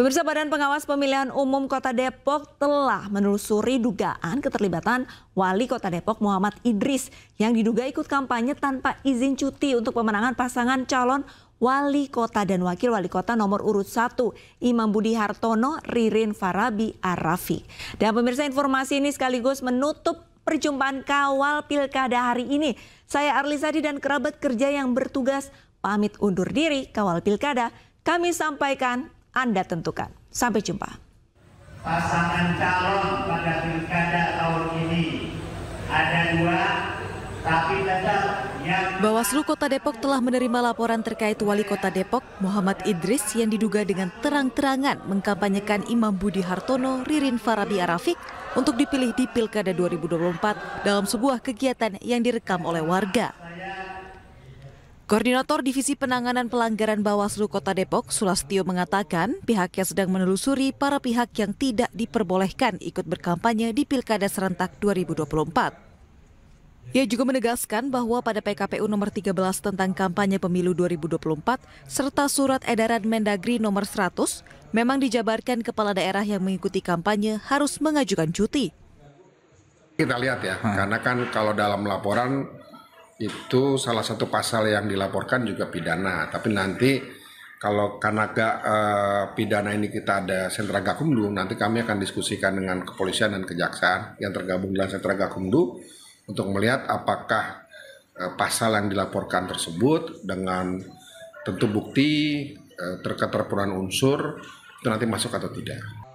Pemirsa Badan Pengawas Pemilihan Umum Kota Depok telah menelusuri dugaan keterlibatan Wali Kota Depok Muhammad Idris yang diduga ikut kampanye tanpa izin cuti untuk pemenangan pasangan calon Wali Kota dan Wakil Wali Kota nomor urut 1 Imam Budi Hartono Ririn Farabi Arafi. Dan pemirsa informasi ini sekaligus menutup perjumpaan kawal pilkada hari ini. Saya Arli Sadi dan kerabat kerja yang bertugas pamit undur diri kawal pilkada. Kami sampaikan anda tentukan. Sampai jumpa. Pasangan calon pada pilkada tahun ini ada dua, tapi tetap Bawaslu Kota Depok telah menerima laporan terkait Wali Kota Depok Muhammad Idris yang diduga dengan terang-terangan mengkampanyekan Imam Budi Hartono Ririn Farabi Arafik untuk dipilih di Pilkada 2024 dalam sebuah kegiatan yang direkam oleh warga. Koordinator Divisi Penanganan Pelanggaran Bawaslu Kota Depok, Sulastio mengatakan pihaknya sedang menelusuri para pihak yang tidak diperbolehkan ikut berkampanye di Pilkada Serentak 2024. Ia juga menegaskan bahwa pada PKPU nomor 13 tentang kampanye pemilu 2024 serta surat edaran Mendagri nomor 100 memang dijabarkan kepala daerah yang mengikuti kampanye harus mengajukan cuti. Kita lihat ya, hmm. karena kan kalau dalam laporan itu salah satu pasal yang dilaporkan juga pidana. Tapi nanti kalau karena gak, eh, pidana ini kita ada sentra gakumdu, nanti kami akan diskusikan dengan kepolisian dan kejaksaan yang tergabung dalam sentra gakumdu untuk melihat apakah eh, pasal yang dilaporkan tersebut dengan tentu bukti eh, terketerpuran unsur itu nanti masuk atau tidak.